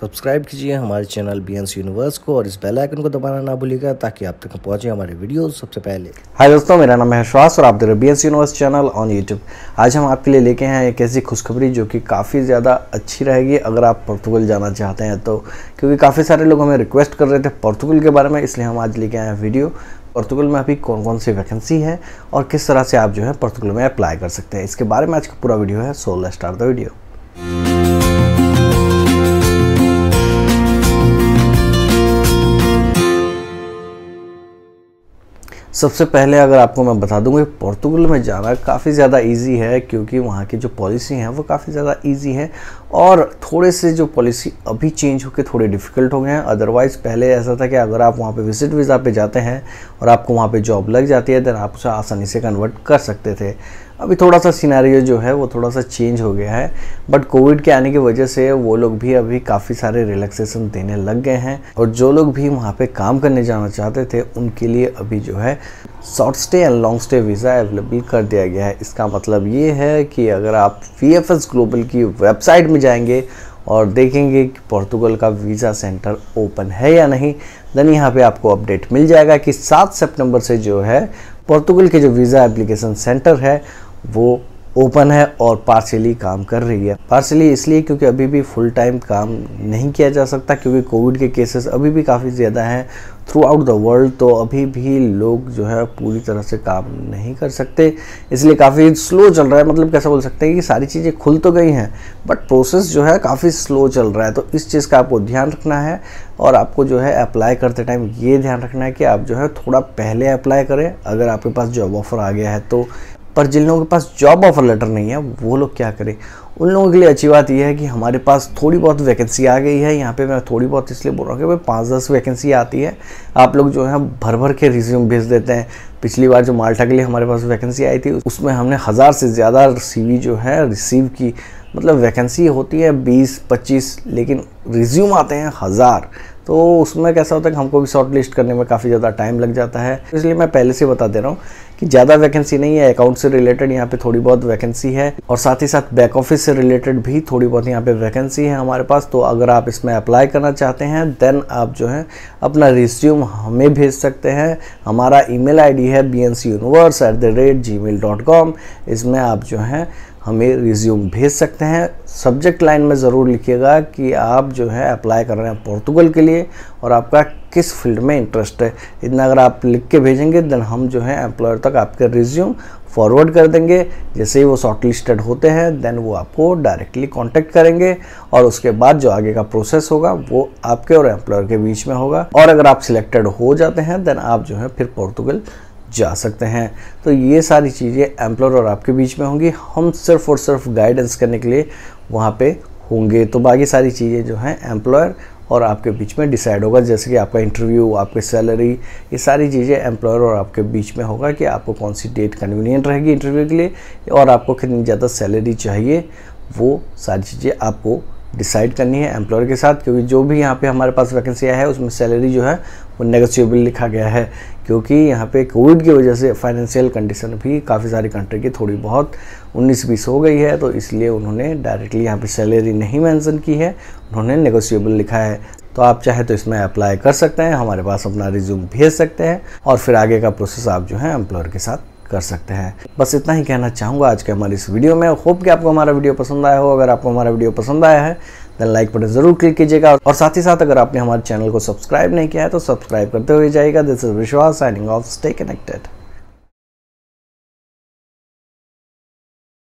subscribe कीजिए हमारे channel B N universe को और इस बेल आइकन को दबाना ना भूलिएगा ताकि आप तक पहुंचे हमारे वीडियोस सबसे पहले हाय दोस्तों मेरा नाम है श्वास और आप देख रहे B universe channel on YouTube आज हम आपके लिए लेके हैं एक ऐसी खुशखबरी जो कि काफ़ी ज़्यादा अच्छी रहेगी अगर आप पुर्तगल जाना चाहते हैं तो क्योंकि काफ़ी सारे लोग हमें रिक्वेस्ट कर रहे थे पुर्तगल के बारे में इसलिए हम आज लेके आए हैं वीडियो पुर्तगल में अभी कौन कौन सी वैकेंसी है और किस तरह से आप जो है पुर्तगल में अप्लाई कर सकते हैं इसके बारे में आज का पूरा वीडियो है सोलह स्टार द वीडियो सबसे पहले अगर आपको मैं बता दूंगा पुर्तगाल में जाना काफ़ी ज़्यादा इजी है क्योंकि वहाँ की जो पॉलिसी हैं वो काफ़ी ज़्यादा इजी है और थोड़े से जो पॉलिसी अभी चेंज होकर थोड़े डिफ़िकल्ट हो गए हैं अदरवाइज़ पहले ऐसा था कि अगर आप वहाँ पे विजिट वीज़ा पे जाते हैं और आपको वहाँ पे जॉब लग जाती है देन आप उसे आसानी से कन्वर्ट कर सकते थे अभी थोड़ा सा सिनेरियो जो है वो थोड़ा सा चेंज हो गया है बट कोविड के आने की वजह से वो लोग भी अभी काफ़ी सारे रिलैक्सेशन देने लग गए हैं और जो लोग भी वहाँ पे काम करने जाना चाहते थे उनके लिए अभी जो है short stay and long stay visa available कर दिया गया है इसका मतलब ये है कि अगर आप वी ग्लोबल की वेबसाइट में जाएंगे और देखेंगे कि पोर्तुगल का वीज़ा सेंटर ओपन है या नहीं देन यहाँ पे आपको अपडेट मिल जाएगा कि सात सितंबर से जो है पोर्तुगल के जो वीज़ा एप्लीकेशन सेंटर है वो ओपन है और पार्शियली काम कर रही है पार्शियली इसलिए क्योंकि अभी भी फुल टाइम काम नहीं किया जा सकता क्योंकि कोविड के केसेस अभी भी काफ़ी ज़्यादा हैं थ्रू आउट द वर्ल्ड तो अभी भी लोग जो है पूरी तरह से काम नहीं कर सकते इसलिए काफ़ी स्लो चल रहा है मतलब कैसा बोल सकते हैं कि सारी चीज़ें खुल तो गई हैं बट प्रोसेस जो है काफ़ी स्लो चल रहा है तो इस चीज़ का आपको ध्यान रखना है और आपको जो है अप्लाई करते टाइम ये ध्यान रखना है कि आप जो है थोड़ा पहले अप्लाई करें अगर आपके पास जॉब ऑफ़र आ गया है तो पर जिन लोगों के पास जॉब ऑफर लेटर नहीं है वो लोग क्या करें उन लोगों के लिए अच्छी बात यह है कि हमारे पास थोड़ी बहुत वैकेंसी आ गई है यहाँ पे मैं थोड़ी बहुत इसलिए बोल रहा हूँ कि भाई पाँच दस वैकेंसी आती है आप लोग जो है भर भर के रिज्यूम भेज देते हैं पिछली बार जो माल्टा के लिए हमारे पास वैकेंसी आई थी उसमें हमने हज़ार से ज़्यादा सी जो है रिसीव की मतलब वैकेंसी होती है बीस पच्चीस लेकिन रिज्यूम आते हैं हज़ार तो उसमें कैसा होता है कि हमको भी शॉर्ट लिस्ट करने में काफ़ी ज़्यादा टाइम लग जाता है इसलिए मैं पहले से बता दे रहा हूँ ज़्यादा वैकेंसी नहीं है अकाउंट से रिलेटेड यहाँ पे थोड़ी बहुत वैकेंसी है और साथ ही साथ बैक ऑफिस से रिलेटेड भी थोड़ी बहुत यहाँ पे वैकेंसी है हमारे पास तो अगर आप इसमें अप्लाई करना चाहते हैं देन आप जो है अपना रिज्यूम हमें भेज सकते हैं हमारा ईमेल आईडी है B N C universe at the rate gmail dot com इसमें आप जो है हमें रिज्यूम भेज सकते हैं सब्जेक्ट लाइन में ज़रूर लिखिएगा कि आप जो है अप्लाई कर रहे हैं पोर्तुगल के लिए और आपका किस फील्ड में इंटरेस्ट है इतना अगर आप लिख के भेजेंगे देन हम जो है एम्प्लॉयर तक आपके रिज्यूम फॉरवर्ड कर देंगे जैसे ही वो शॉर्ट लिस्टेड होते हैं देन वो आपको डायरेक्टली कांटेक्ट करेंगे और उसके बाद जो आगे का प्रोसेस होगा वो आपके और एम्प्लॉयर के बीच में होगा और अगर आप सिलेक्टेड हो जाते हैं देन आप जो है फिर पोर्तुगल जा सकते हैं तो ये सारी चीज़ें एम्प्लॉयर और आपके बीच में होंगी हम सिर्फ और सिर्फ गाइडेंस करने के लिए वहाँ पे होंगे तो बाकी सारी चीज़ें जो हैं एम्प्लॉयर और आपके बीच में डिसाइड होगा जैसे कि आपका इंटरव्यू आपकी सैलरी ये सारी चीज़ें एम्प्लॉयर और आपके बीच में होगा कि आपको कौन सी डेट कन्वीनियंट रहेगी इंटरव्यू के लिए और आपको कितनी ज़्यादा सैलरी चाहिए वो सारी चीज़ें आपको डिसाइड करनी है एम्प्लॉयर के साथ क्योंकि जो भी यहाँ पे हमारे पास वैकेंसी आया है उसमें सैलरी जो है वो नेगोशिएबल लिखा गया है क्योंकि यहाँ पे कोविड की वजह से फाइनेंशियल कंडीशन भी काफ़ी सारी कंट्री की थोड़ी बहुत उन्नीस बीस हो गई है तो इसलिए उन्होंने डायरेक्टली यहाँ पे सैलरी नहीं मेंशन की है उन्होंने नेगोशिएबल लिखा है तो आप चाहे तो इसमें अप्लाई कर सकते हैं हमारे पास अपना रिज्यूम भेज सकते हैं और फिर आगे का प्रोसेस आप जो है एम्प्लॉयर के साथ कर सकते हैं बस इतना ही कहना चाहूँगा आज के हमारे इस वीडियो में होप कि आपको हमारा वीडियो पसंद आया हो अगर आपको हमारा वीडियो पसंद आया है देन लाइक बटन जरूर क्लिक कीजिएगा और साथ ही साथ अगर आपने हमारे चैनल को सब्सक्राइब नहीं किया है तो सब्सक्राइब करते हुए जाइएगा this is Vishwas signing off stay connected